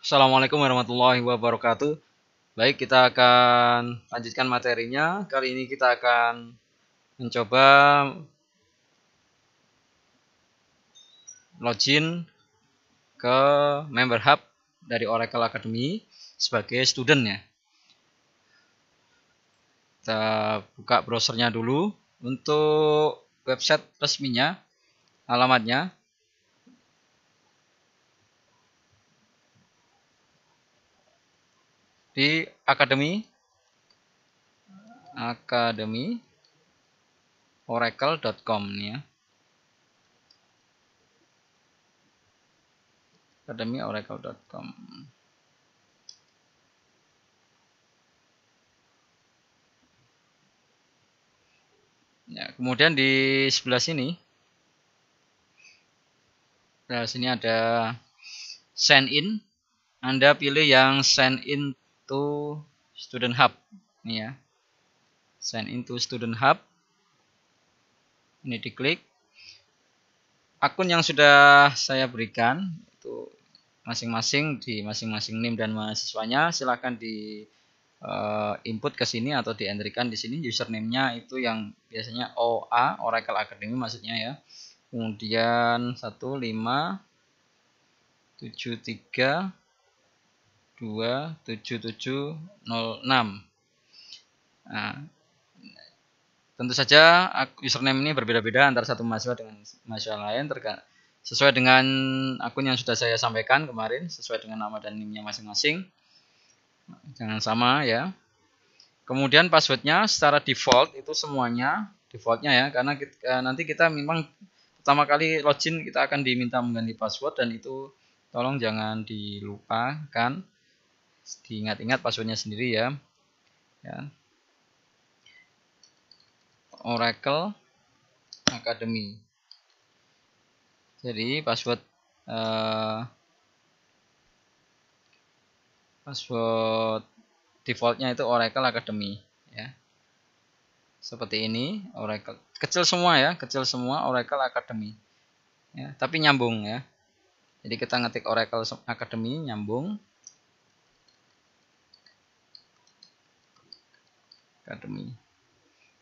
Assalamualaikum warahmatullahi wabarakatuh. Baik, kita akan lanjutkan materinya. Kali ini kita akan mencoba login ke member hub dari Oracle Academy sebagai student ya. Kita buka browsernya dulu untuk website resminya, alamatnya di akademi akademi oracle.com nih ya. akademi oracle.com Ya, kemudian di sebelah sini Nah, sini ada send in. Anda pilih yang send in to student hub ini ya sign into student hub ini diklik akun yang sudah saya berikan itu masing-masing di masing-masing NIM dan mahasiswanya silahkan di uh, input ke sini atau di dientrikan di sini username-nya itu yang biasanya OA Oracle Academy maksudnya ya kemudian 15 73 27706 nah, tentu saja username ini berbeda-beda antara satu mahasiswa dengan mahasiswa lain sesuai dengan akun yang sudah saya sampaikan kemarin sesuai dengan nama dan nimnya masing-masing jangan sama ya kemudian passwordnya secara default itu semuanya defaultnya ya karena kita, eh, nanti kita memang pertama kali login kita akan diminta mengganti password dan itu tolong jangan dilupakan diingat-ingat passwordnya sendiri ya. ya. Oracle Academy. Jadi password uh, password defaultnya itu Oracle Academy ya. Seperti ini Oracle kecil semua ya, kecil semua Oracle Academy. Ya, tapi nyambung ya. Jadi kita ngetik Oracle Academy nyambung Academy.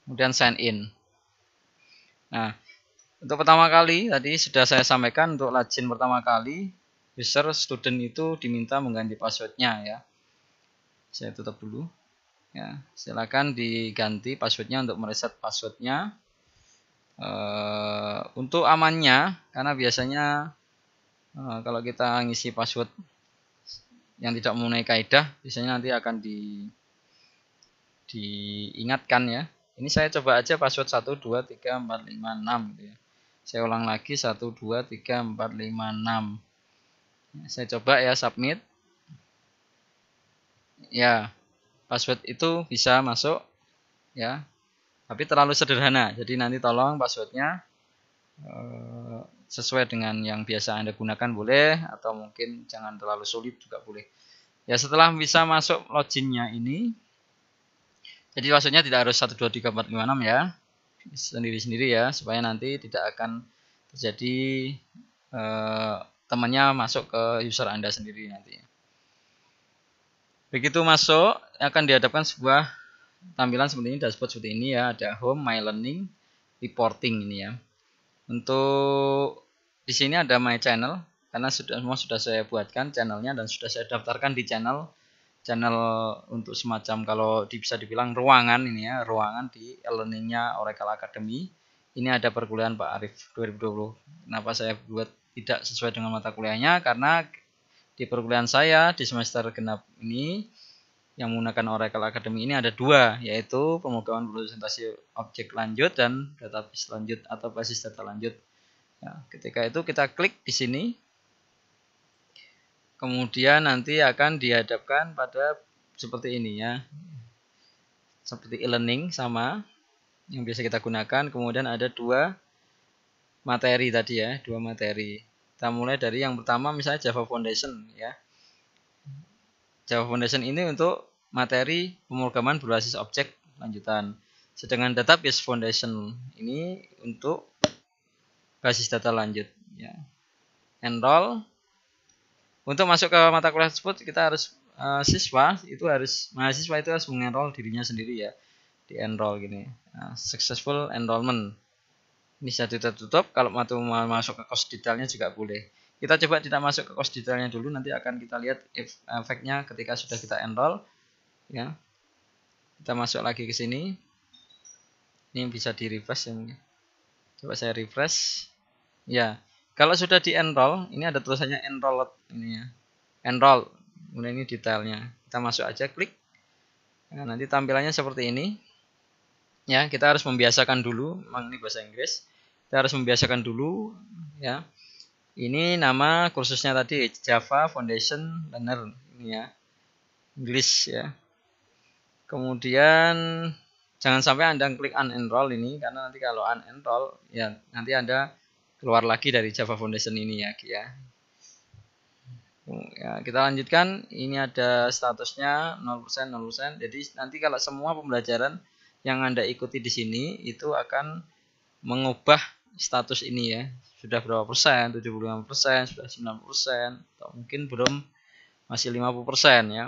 Kemudian sign in. Nah, untuk pertama kali tadi sudah saya sampaikan untuk login pertama kali user student itu diminta mengganti passwordnya ya. Saya tutup dulu. Ya, silakan diganti passwordnya untuk mereset passwordnya. Uh, untuk amannya, karena biasanya uh, kalau kita ngisi password yang tidak memenuhi kaidah, biasanya nanti akan di diingatkan ya. Ini saya coba aja password 1 2 3 4 5 6 gitu ya. Saya ulang lagi 1 2 3 4 5 6. Saya coba ya submit. Ya, password itu bisa masuk ya. Tapi terlalu sederhana. Jadi nanti tolong passwordnya eh, sesuai dengan yang biasa Anda gunakan boleh atau mungkin jangan terlalu sulit juga boleh. Ya, setelah bisa masuk loginnya ini, jadi maksudnya tidak harus 1, 2, 3, 4, 5, 6 ya. Sendiri-sendiri ya, supaya nanti tidak akan terjadi eh, temannya masuk ke user Anda sendiri nanti. Begitu masuk, akan dihadapkan sebuah tampilan seperti ini, dashboard seperti ini ya. Ada Home, My Learning, Reporting ini ya. Untuk di sini ada My Channel, karena sudah semua sudah saya buatkan channelnya dan sudah saya daftarkan di channel channel untuk semacam kalau bisa dibilang ruangan ini ya, ruangan di learningnya Oracle Academy. Ini ada perkuliahan Pak Arif 2020. Kenapa saya buat tidak sesuai dengan mata kuliahnya? Karena di perkuliahan saya di semester genap ini yang menggunakan Oracle Academy ini ada dua, yaitu pemrograman presentasi objek lanjut dan database lanjut atau basis data lanjut. Nah, ketika itu kita klik di sini, kemudian nanti akan dihadapkan pada seperti ini ya seperti e-learning sama yang biasa kita gunakan kemudian ada dua materi tadi ya dua materi kita mulai dari yang pertama misalnya Java Foundation ya Java Foundation ini untuk materi pemrograman berbasis objek lanjutan sedangkan database foundation ini untuk basis data lanjut ya enroll untuk masuk ke mata kuliah tersebut kita harus uh, siswa itu harus mahasiswa itu harus mengenrol dirinya sendiri ya di enroll gini uh, successful enrollment ini sudah tutup kalau mau masuk ke cost detailnya juga boleh kita coba tidak masuk ke cost detailnya dulu nanti akan kita lihat efeknya ketika sudah kita enroll ya kita masuk lagi ke sini ini bisa di refresh ya coba saya refresh ya kalau sudah di enroll, ini ada tulisannya enroll, ini ya. Enroll. Kemudian ini detailnya. Kita masuk aja klik. Nah, nanti tampilannya seperti ini. Ya, kita harus membiasakan dulu, memang ini bahasa Inggris. Kita harus membiasakan dulu ya. Ini nama kursusnya tadi Java Foundation Learner ini ya. Inggris ya. Kemudian jangan sampai Anda klik unenroll ini karena nanti kalau unenroll ya nanti Anda keluar lagi dari Java Foundation ini ya ya. ya kita lanjutkan ini ada statusnya 0% 0% jadi nanti kalau semua pembelajaran yang Anda ikuti di sini itu akan mengubah status ini ya sudah berapa persen 75 persen sudah 90 persen atau mungkin belum masih 50 persen ya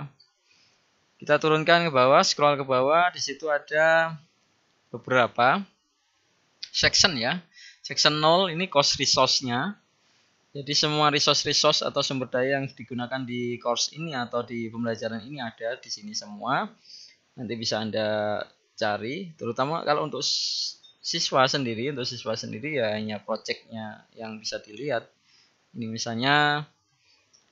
kita turunkan ke bawah scroll ke bawah di situ ada beberapa section ya Section 0 ini cost resource-nya. Jadi semua resource-resource atau sumber daya yang digunakan di course ini atau di pembelajaran ini ada di sini semua. Nanti bisa Anda cari, terutama kalau untuk siswa sendiri, untuk siswa sendiri ya hanya projectnya yang bisa dilihat. Ini misalnya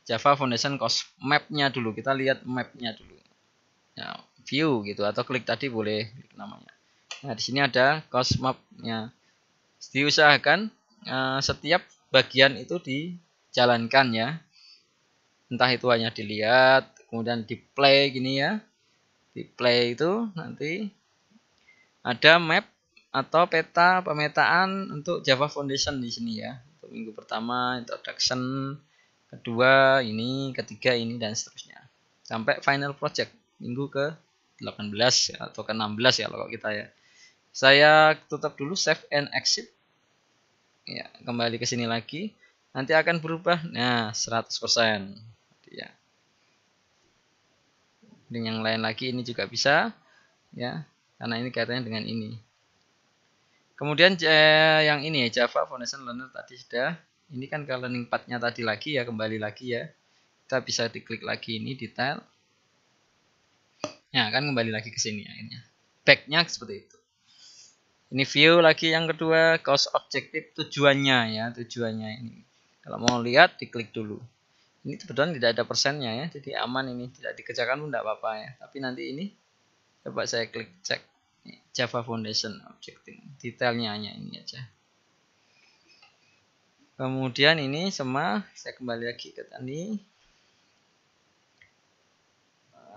Java Foundation Course Map-nya dulu, kita lihat map-nya dulu. Ya, view gitu atau klik tadi boleh klik namanya. Nah, di sini ada cost map-nya diusahakan uh, setiap bagian itu dijalankan ya entah itu hanya dilihat kemudian di play gini ya di play itu nanti ada map atau peta pemetaan untuk Java Foundation di sini ya untuk minggu pertama introduction kedua ini ketiga ini dan seterusnya sampai final project minggu ke 18 ya, atau ke 16 ya kalau kita ya saya tutup dulu save and exit. Ya, kembali ke sini lagi. Nanti akan berubah. Nah, 100%. Ya. Dan yang lain lagi ini juga bisa ya, karena ini kaitannya dengan ini. Kemudian eh, yang ini ya Java Foundation Learner tadi sudah. Ini kan ke learning path-nya tadi lagi ya, kembali lagi ya. Kita bisa diklik lagi ini detail. Ya kan kembali lagi ke sini akhirnya. back seperti itu ini view lagi yang kedua cost objektif tujuannya ya tujuannya ini kalau mau lihat diklik dulu ini kebetulan tidak ada persennya ya jadi aman ini tidak dikerjakan pun tidak apa-apa ya tapi nanti ini coba saya klik cek Java Foundation Objective detailnya hanya ini aja kemudian ini semua saya kembali lagi ke tadi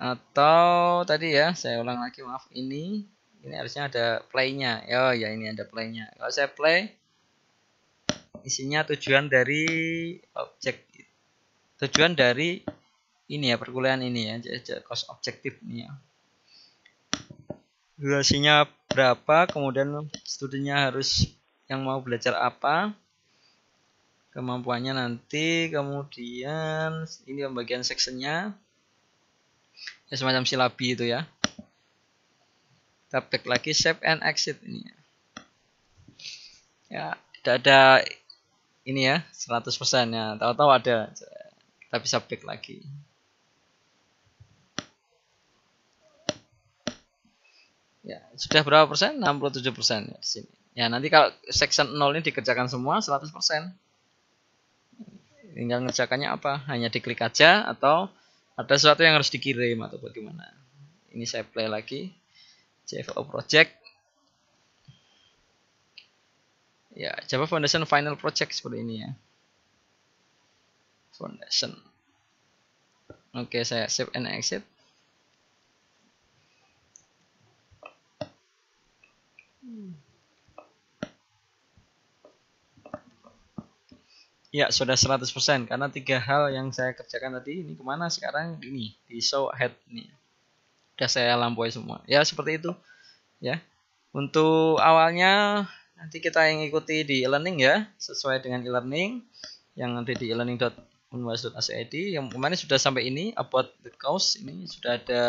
atau tadi ya saya ulang lagi maaf ini ini harusnya ada play-nya. Oh ya ini ada play-nya. Kalau saya play isinya tujuan dari objek tujuan dari ini ya perkuliahan ini ya cost objektifnya durasinya berapa kemudian studinya harus yang mau belajar apa kemampuannya nanti kemudian ini pembagian sectionnya ya semacam silabi itu ya kita back lagi save and exit ini ya, ya tidak ada ini ya 100% ya tahu-tahu ada kita bisa back lagi ya sudah berapa persen 67 persen ya sini ya nanti kalau section 0 ini dikerjakan semua 100 persen tinggal ngerjakannya apa hanya diklik aja atau ada sesuatu yang harus dikirim atau bagaimana ini saya play lagi CFO project ya Java Foundation final project seperti ini ya Foundation oke saya save and exit Ya, sudah 100% karena tiga hal yang saya kerjakan tadi ini kemana sekarang ini di show head nih udah saya lampaui semua ya seperti itu ya untuk awalnya nanti kita yang ikuti di e-learning ya sesuai dengan e-learning yang ada di e-learning.unwas.ac.id e yang kemarin sudah sampai ini about the course ini sudah ada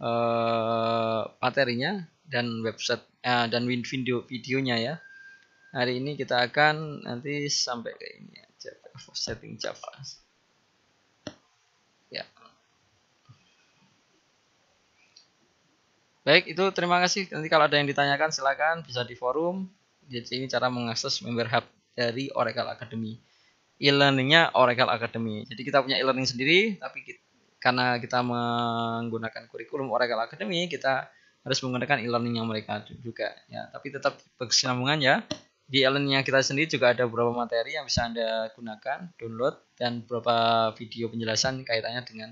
uh, materinya dan website uh, dan video videonya ya hari ini kita akan nanti sampai ke ini aja setting Java Baik, itu terima kasih. Nanti kalau ada yang ditanyakan silakan bisa di forum. Jadi ini cara mengakses member hub dari Oracle Academy. E-learningnya Oracle Academy. Jadi kita punya e-learning sendiri, tapi kita, karena kita menggunakan kurikulum Oracle Academy, kita harus menggunakan e-learning yang mereka juga. Ya, tapi tetap berkesinambungan ya. Di e-learning kita sendiri juga ada beberapa materi yang bisa Anda gunakan, download, dan beberapa video penjelasan kaitannya dengan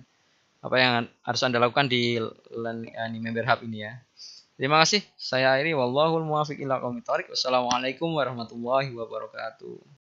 apa yang harus Anda lakukan di member hub ini ya. Terima kasih. Saya Airi wallahul muwaffiq ila Wassalamualaikum warahmatullahi wabarakatuh.